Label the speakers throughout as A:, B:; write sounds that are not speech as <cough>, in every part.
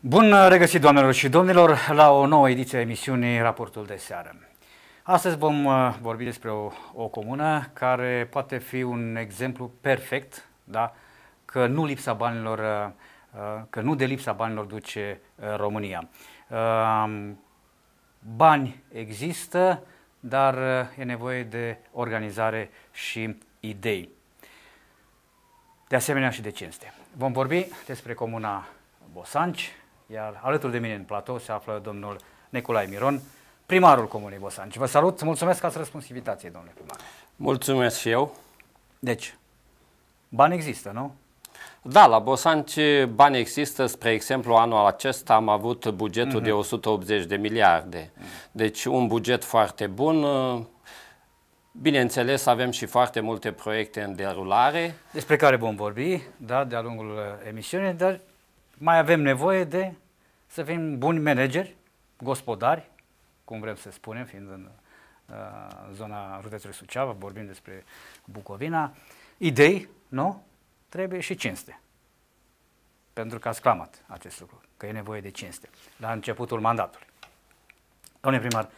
A: Bun regăsit, doamnelor și domnilor, la o nouă ediție a emisiunii Raportul de Seară. Astăzi vom uh, vorbi despre o, o comună care poate fi un exemplu perfect, da? că nu lipsa banilor, uh, uh, că nu de lipsa banilor duce România. Bani există, dar e nevoie de organizare și idei. De asemenea și de cinste. Vom vorbi despre comuna Bosanci, iar alături de mine în platou se află domnul Neculai Miron, primarul Comunei Bosanci. Vă salut, mulțumesc că ați răspuns invitației, domnule primar.
B: Mulțumesc și eu. Deci, bani există, nu? Da, la Bosanci bani există. Spre exemplu, anul acesta am avut bugetul mm-hmm. de 180 de miliarde. Deci un buget foarte bun. Bineînțeles, avem și foarte multe proiecte în derulare.
A: Despre care vom
B: vorbi, da, de-a lungul
A: emisiunii, dar mai avem nevoie de să fim buni manageri, gospodari, cum vrem să spunem, fiind în uh, zona județului Suceava, vorbim despre Bucovina, idei, nu? Trebuie și cinste. Pentru că ați clamat acest lucru, că e nevoie de cinste, la începutul mandatului. Domnule primar,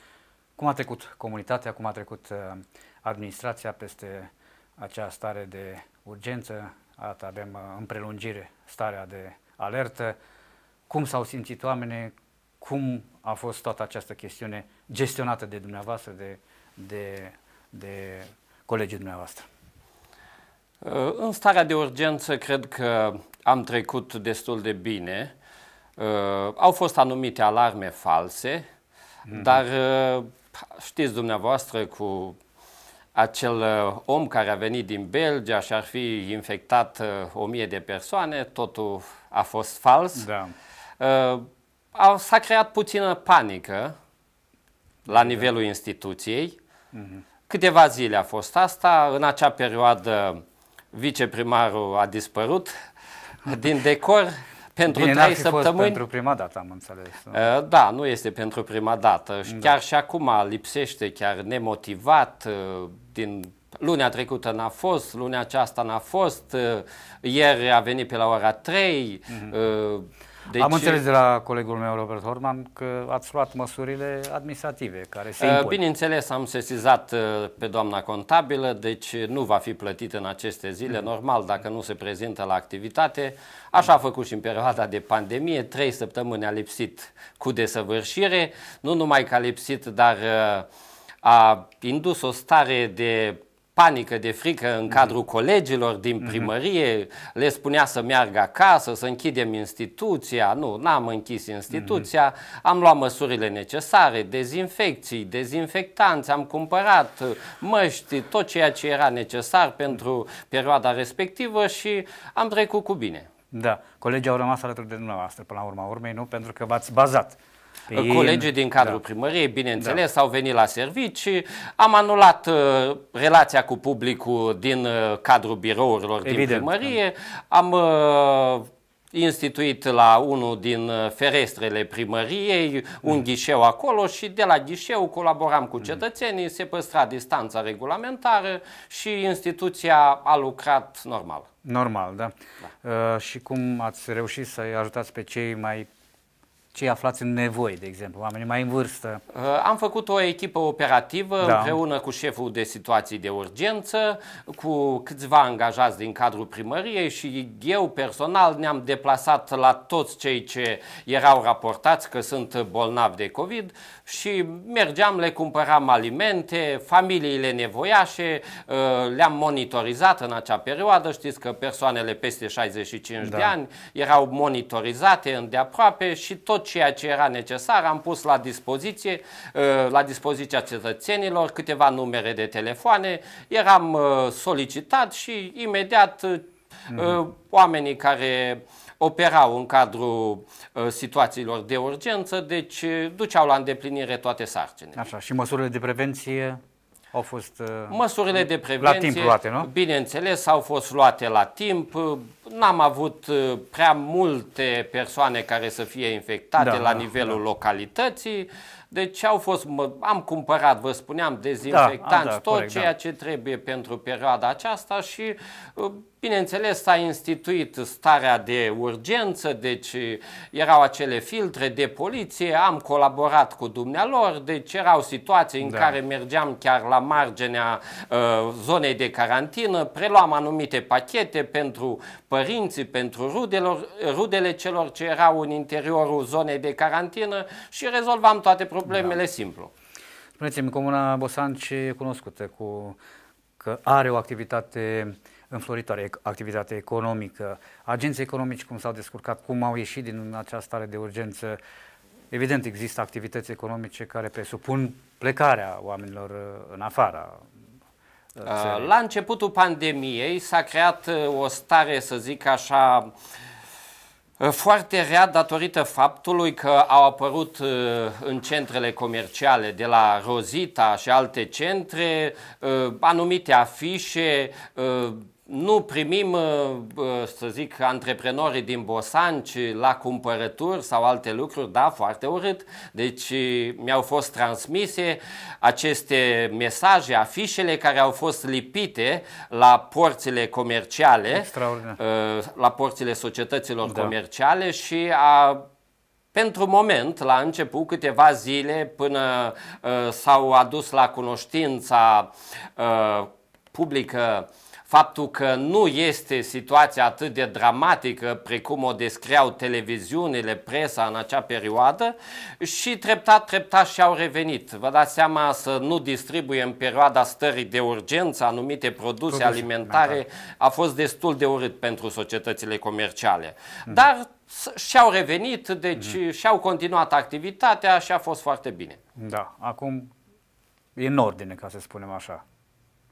A: cum a trecut comunitatea, cum a trecut uh, administrația peste acea stare de urgență, atât avem uh, în prelungire starea de alertă, cum s-au simțit oamenii, cum a fost toată această chestiune gestionată de dumneavoastră,
B: de, de, de colegii dumneavoastră? Uh, în starea de urgență cred că am trecut destul de bine. Uh, au fost anumite alarme false, mm-hmm. dar uh, știți dumneavoastră cu acel om care a venit din Belgia și ar fi infectat o mie de persoane, totul a fost fals. Da. Uh, s-a creat puțină panică la nivelul instituției. Mhm. Câteva zile a fost asta. În acea perioadă viceprimarul a dispărut <laughs> din decor pentru Bine, trei săptămâni. pentru
A: prima dată, am înțeles.
B: Uh, Da, nu este pentru prima dată. Da. Chiar și acum lipsește, chiar nemotivat. Uh, din lunea trecută n-a fost, lunea aceasta n-a fost, uh, ieri a venit pe la ora 3. Mm-hmm. Uh, deci, Am înțeles de
A: la colegul meu, Robert Horman, că ați luat măsurile administrative care se eh, impun.
B: Bineînțeles, am sesizat eh, pe doamna contabilă, deci eh, nu va fi plătit în aceste zile, mm. normal, dacă nu se prezintă la activitate. Așa a făcut și în perioada de pandemie, trei săptămâni a lipsit cu desăvârșire, nu numai că a lipsit, dar a indus o stare de panică de frică în mhm. cadrul colegilor din mhm. primărie, le spunea să meargă acasă, să închidem instituția, nu, n-am închis instituția, mhm. am luat măsurile necesare, dezinfecții, dezinfectanți, am cumpărat măști, tot ceea ce era necesar pentru perioada respectivă și am trecut cu bine.
A: Da, colegii au rămas alături de dumneavoastră până la urma urmei, nu? Pentru că v-ați bazat
B: Pin, Colegii din cadrul da. primăriei, bineînțeles, da. au venit la servicii, am anulat uh, relația cu publicul din uh, cadrul birourilor Evident. din primărie, da. am uh, instituit la unul din uh, ferestrele primăriei un mm. ghișeu acolo și de la ghișeu colaboram cu mm. cetățenii, se păstra distanța regulamentară și instituția a lucrat normal.
A: Normal, da. da. Uh, și cum ați reușit să-i ajutați pe cei mai cei aflați în nevoie, de exemplu, oamenii mai în vârstă?
B: Uh, am făcut o echipă operativă da. împreună cu șeful de situații de urgență, cu câțiva angajați din cadrul primăriei și eu personal ne-am deplasat la toți cei ce erau raportați că sunt bolnavi de COVID și mergeam, le cumpăram alimente, familiile nevoiașe, uh, le-am monitorizat în acea perioadă, știți că persoanele peste 65 da. de ani erau monitorizate îndeaproape și tot tot ceea ce era necesar, am pus la dispoziție, uh, la dispoziția cetățenilor câteva numere de telefoane, eram uh, solicitat și imediat mm-hmm. oamenii care operau în cadrul situațiilor de urgență, deci duceau la îndeplinire toate sarcinile.
A: Așa, și măsurile de prevenție au fost uh, Măsurile de prevenție, la timp luate, nu?
B: bineînțeles, au fost luate la timp. N-am avut uh, prea multe persoane care să fie infectate da, la da, nivelul da. localității, deci au fost, mă, am cumpărat, vă spuneam, dezinfectanți, da, a, da, tot corect, ceea da. ce trebuie pentru perioada aceasta și uh, Bineînțeles, s-a instituit starea de urgență, deci erau acele filtre de poliție, am colaborat cu dumnealor, deci erau situații în da. care mergeam chiar la marginea uh, zonei de carantină, preluam anumite pachete pentru părinții, pentru rudelor, rudele celor ce erau în interiorul zonei de carantină și rezolvam toate problemele da. simplu.
A: Spuneți-mi, Comuna Bosanci e cunoscută cu că are o activitate înfloritoare, activitatea economică, agenții economici cum s-au descurcat, cum au ieșit din această stare de urgență. Evident, există activități economice care presupun plecarea oamenilor uh, în afara uh, uh, țării.
B: La începutul pandemiei s-a creat o stare, să zic așa, foarte rea datorită faptului că au apărut în centrele comerciale de la Rozita și alte centre anumite afișe nu primim, uh, uh, să zic, antreprenorii din Bosanci la cumpărături sau alte lucruri, da, foarte urât. Deci uh, mi-au fost transmise aceste mesaje, afișele care au fost lipite la porțile comerciale, la porțile societăților da. comerciale și a pentru moment, la început, câteva zile până uh, s-au adus la cunoștința uh, publică faptul că nu este situația atât de dramatică precum o descriau televiziunile, presa în acea perioadă și treptat, treptat și-au revenit. Vă dați seama să nu distribuie în perioada stării de urgență anumite produse alimentare da, da. a fost destul de urât pentru societățile comerciale. Mm. Dar și-au revenit, deci mm. și-au continuat activitatea și a fost foarte bine. Da,
A: acum e în ordine, ca să spunem așa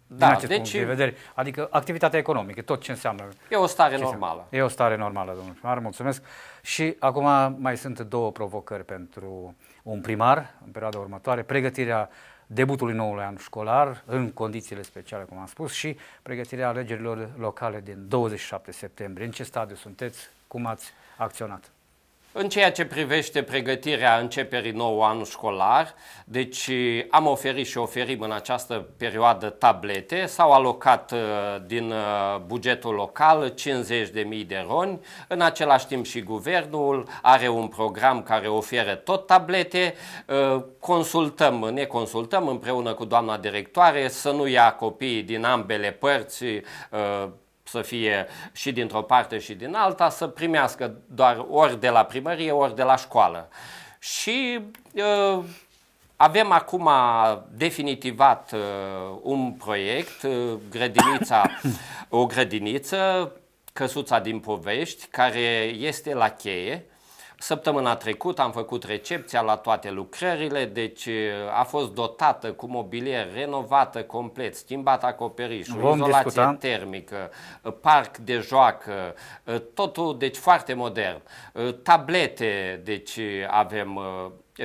A: da, din acest deci, punct de vedere. Adică activitatea economică, tot ce înseamnă.
B: E o stare normală.
A: E o stare normală, domnul primar, mulțumesc. Și acum mai sunt două provocări pentru un primar în perioada următoare. Pregătirea debutului noului an școlar în condițiile speciale, cum am spus, și pregătirea alegerilor locale din 27 septembrie. În ce stadiu sunteți? Cum ați acționat?
B: În ceea ce privește pregătirea începerii nouă anul școlar, deci eh, am oferit și oferim în această perioadă tablete, s-au alocat eh, din eh, bugetul local 50.000 de roni, în același timp și guvernul are un program care oferă tot tablete, consultăm, ne consultăm împreună cu doamna directoare să nu ia copiii din ambele părți să fie și dintr-o parte și din alta, să primească doar ori de la primărie, ori de la școală. Și uh, avem acum definitivat uh, un proiect, uh, grădinița, <coughs> o grădiniță, căsuța din povești, care este la cheie Săptămâna trecută am făcut recepția la toate lucrările, deci a fost dotată cu mobilier, renovată complet, schimbat acoperișul, Vom izolație discuta. termică, parc de joacă, totul deci foarte modern. Tablete, deci avem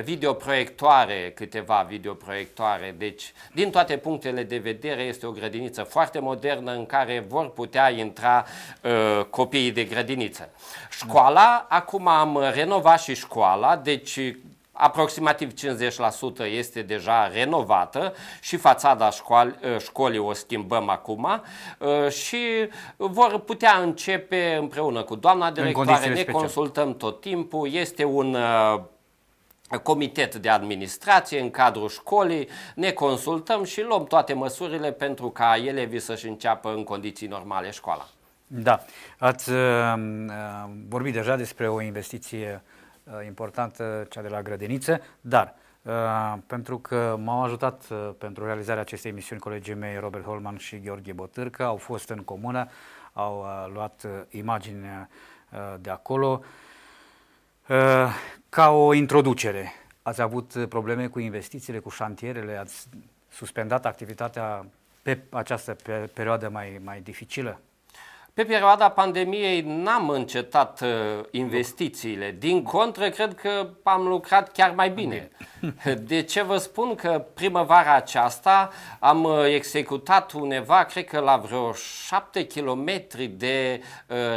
B: videoproiectoare, câteva videoproiectoare. Deci, din toate punctele de vedere, este o grădiniță foarte modernă în care vor putea intra uh, copiii de grădiniță. Școala, acum am renovat și școala, deci aproximativ 50% este deja renovată și fațada școali, uh, școlii o schimbăm acum uh, și vor putea începe împreună cu doamna directoare, ne special. consultăm tot timpul, este un uh, comitet de administrație în cadrul școlii, ne consultăm și luăm toate măsurile pentru ca elevii să-și înceapă în condiții normale școala.
A: Da, ați uh, uh, vorbit deja despre o investiție uh, importantă, cea de la grădiniță, dar uh, pentru că m-au ajutat uh, pentru realizarea acestei emisiuni colegii mei Robert Holman și Gheorghe Botârcă, au fost în comună, au uh, luat uh, imagini uh, de acolo. Uh, Uh, ca o introducere, ați avut probleme cu investițiile, cu șantierele, ați suspendat activitatea pe această perioadă mai, mai dificilă?
B: Pe perioada pandemiei n-am încetat uh, investițiile. Din contră, cred că am lucrat chiar mai bine. <laughs> De ce vă spun că primăvara aceasta am uh, executat undeva, cred că la vreo 7 km de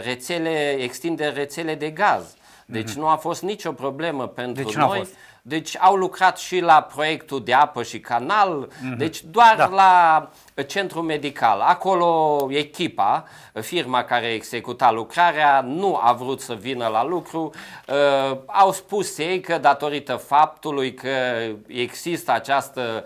B: rețele, extindere rețele de gaz. Deci mm-hmm. nu a fost nicio problemă pentru deci noi. Fost. Deci au lucrat și la proiectul de apă și canal, mm-hmm. deci doar da. la centru medical. Acolo echipa, firma care executa lucrarea, nu a vrut să vină la lucru. Uh, au spus ei că datorită faptului că există această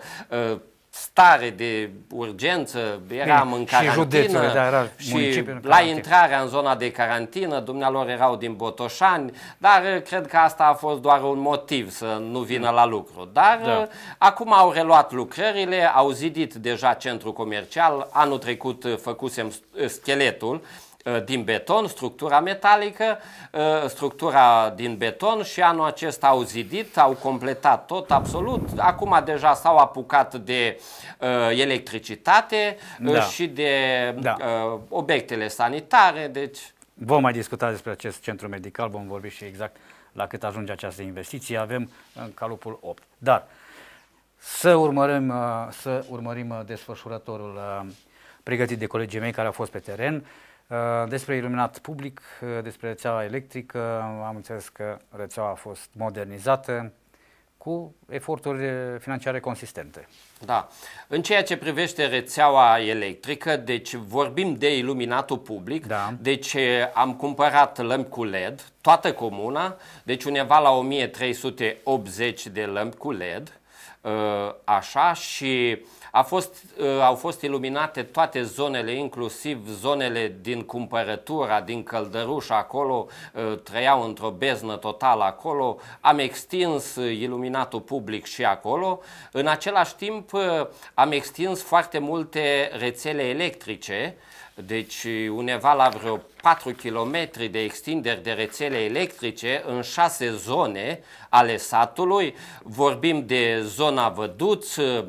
B: uh, stare de urgență, eram Bine, în carantină și, județul, da, era și la intrarea în zona de carantină, dumnealor erau din Botoșani, dar eh, cred că asta a fost doar un motiv să nu vină da. la lucru. Dar da. Eh, acum au reluat lucrările, au zidit deja centrul comercial, anul trecut eh, făcusem scheletul, Uh, din beton, structura metalică, uh, structura din beton și anul acesta au zidit, au completat tot absolut. Acum deja s-au apucat de uh, electricitate da. și de da. obiectele sanitare. Deci...
A: Vom mai discuta despre acest centru medical, vom vorbi și exact la cât ajunge această investiție. Avem în calupul 8. Dar să urmărim, să urmărim desfășurătorul pregătit de colegii mei care au fost pe teren. Uh, despre iluminat public, uh, despre rețeaua electrică, am înțeles că rețeaua a fost modernizată cu eforturi financiare consistente.
B: Da. În ceea ce privește rețeaua electrică, deci vorbim de iluminatul public, da. deci eh, am cumpărat lămpi cu LED, toată comuna, deci undeva la 1380 de lămpi cu LED, Uh, așa și a fost, uh, au fost iluminate toate zonele, inclusiv zonele din cumpărătura, din căldărușa acolo, uh, trăiau într-o beznă totală acolo, am extins iluminatul public și acolo. În același timp am extins foarte multe rețele electrice, deci undeva la vreo 4 km de extinderi de rețele electrice în șase zone ale satului. Vorbim de zona Văduț, uh,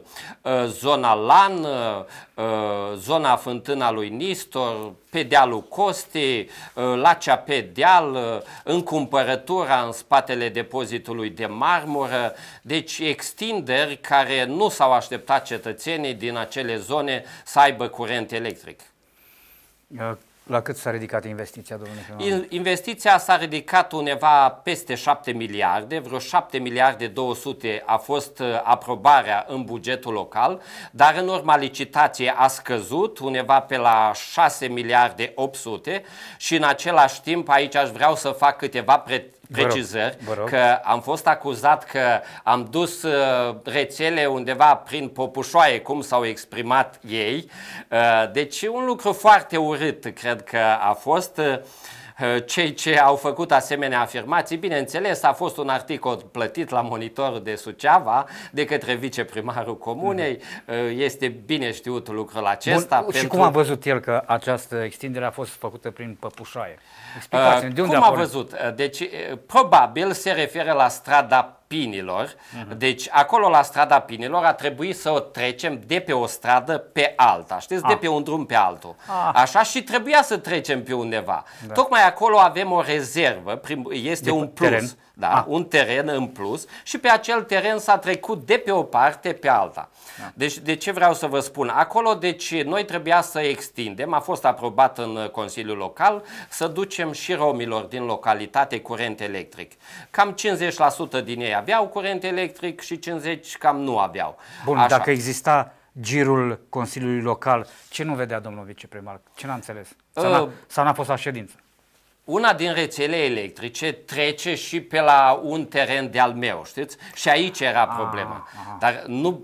B: zona Lan, uh, zona Fântâna lui Nistor, pe dealul Coste, uh, la cea pe deal, în cumpărătura în spatele depozitului de marmură. Deci extinderi care nu s-au așteptat cetățenii din acele zone să aibă curent electric.
A: Uh, la cât s-a ridicat investiția, domnule primar?
B: Investiția s-a ridicat undeva peste 7 miliarde, vreo 7 miliarde 200 a fost uh, aprobarea în bugetul local, dar în urma licitației a scăzut undeva pe la 6 miliarde 800 și în același timp aici aș vreau să fac câteva pre- precizări vă rog, vă rog. că am fost acuzat că am dus uh, rețele undeva prin popușoaie, cum s-au exprimat ei. Uh, deci un lucru foarte urât, cred că a fost. Uh, cei ce au făcut asemenea afirmații. Bineînțeles, a fost un articol plătit la monitor de Suceava de către viceprimarul comunei. Mm. Este bine știut lucrul acesta. Bun, pentru... Și cum a văzut
A: el că această extindere a fost făcută prin păpușaie? Explicați-ne, de unde Cum a, a văzut?
B: Deci, probabil se referă la strada Pinilor. Uh-huh. Deci acolo la strada Pinilor a trebuit să o trecem de pe o stradă pe alta, știți, ah. de pe un drum pe altul. Ah. Așa și trebuia să trecem pe undeva. Da. Tocmai acolo avem o rezervă, prim, este de un plus. Teren da? Ah. un teren în plus și pe acel teren s-a trecut de pe o parte pe alta. Da. Deci de ce vreau să vă spun? Acolo deci noi trebuia să extindem, a fost aprobat în uh, Consiliul Local, să ducem și romilor din localitate curent electric. Cam 50% din ei aveau curent electric și 50 cam nu aveau. Bun, Așa. dacă
A: exista girul Consiliului Local, ce nu vedea domnul viceprimar? Ce n-a înțeles? Sau uh, n-a, sau n-a fost la ședință?
B: una din rețele electrice trece și pe la un teren de-al meu, știți? Și aici era ah, problema. Aha, aha. Dar nu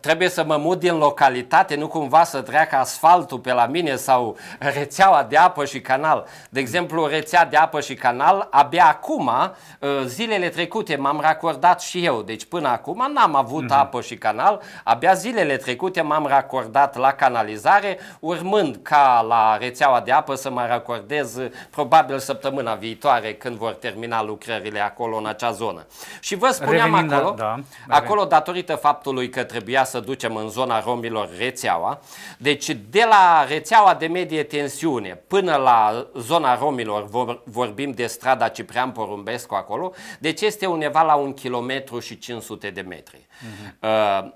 B: trebuie să mă mut din localitate, nu cumva să treacă asfaltul pe la mine sau rețeaua de apă și canal. De exemplu, rețea de apă și canal, abia acum, uh, zilele trecute m-am racordat și eu, deci până acum n-am avut mm-hmm. apă și canal, abia zilele trecute m-am racordat la canalizare, urmând ca la rețeaua de apă să mă racordez uh, probabil săptămâna viitoare când vor termina lucrările acolo în acea zonă. Și vă spuneam Revenind acolo, da, da, acolo datorită faptului că trebuie trebuia să ducem în zona romilor rețeaua. Deci de la rețeaua de medie tensiune până la zona romilor vor, vorbim de strada Ciprian Porumbescu acolo, deci este undeva la un kilometru și 500 de metri. Uh-huh. Uh,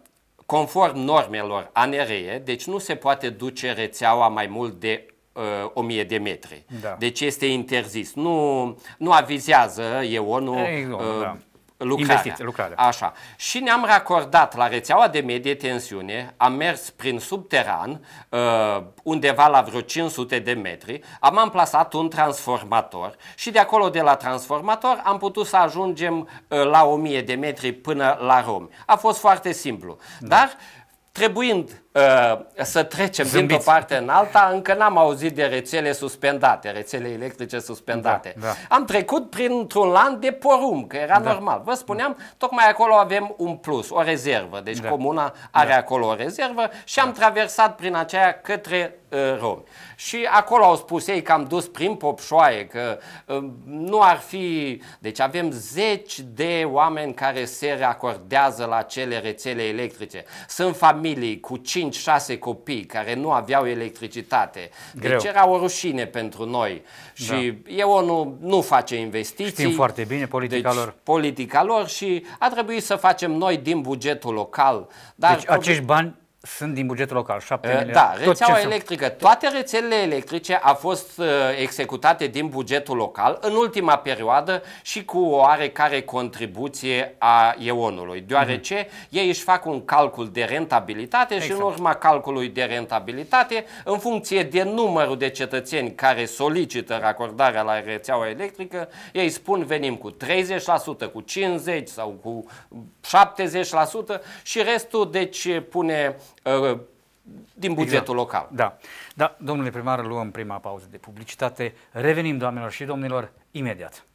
B: conform normelor ANRE, deci nu se poate duce rețeaua mai mult de uh, 1000 de metri. Da. Deci este interzis. Nu, nu avizează EON-ul. Exact, uh, da lucrarea. Investiți, lucrarea. Așa. Și ne-am racordat la rețeaua de medie tensiune, am mers prin subteran, uh, undeva la vreo 500 de metri, am amplasat un transformator și de acolo, de la transformator, am putut să ajungem uh, la 1000 de metri până la Romi. A fost foarte simplu. Da. Dar, trebuind Uh, să trecem Zâmbiți. dintr-o parte în alta, încă n-am auzit de rețele suspendate, rețele electrice suspendate. Da, da. Am trecut printr-un lan de porumb, că era da. normal. Vă spuneam, da. tocmai acolo avem un plus, o rezervă. Deci da. comuna are da. acolo o rezervă și da. am da. traversat prin aceea către uh, romi. Și acolo au spus ei că am dus prin Popșoaie, că uh, nu ar fi... Deci avem zeci de oameni care se reacordează la cele rețele electrice. Sunt familii cu cinci. 5-6 copii care nu aveau electricitate. Deci Greu. Deci era o rușine pentru noi. Da. Și da. eu nu, nu face investiții. Știm foarte bine politica deci, lor. Politica lor și a trebuit să facem noi din bugetul local. Dar deci acești bani
A: sunt din bugetul local, 7 eh, milioane. Da, rețeaua
B: electrică, toate rețelele electrice au fost uh, executate din bugetul local în ultima perioadă și cu o oarecare contribuție a EON-ului, deoarece mm-hmm. ei își fac un calcul de rentabilitate exact. și în exact. urma calculului de rentabilitate, în funcție de numărul de cetățeni care solicită racordarea la rețeaua electrică, ei spun venim cu 30%, cu 50% sau cu 70% și restul deci pune Uh, din bugetul exact. local. Da. da, domnule primar, luăm prima pauză de
A: publicitate. Revenim, doamnelor și domnilor, imediat.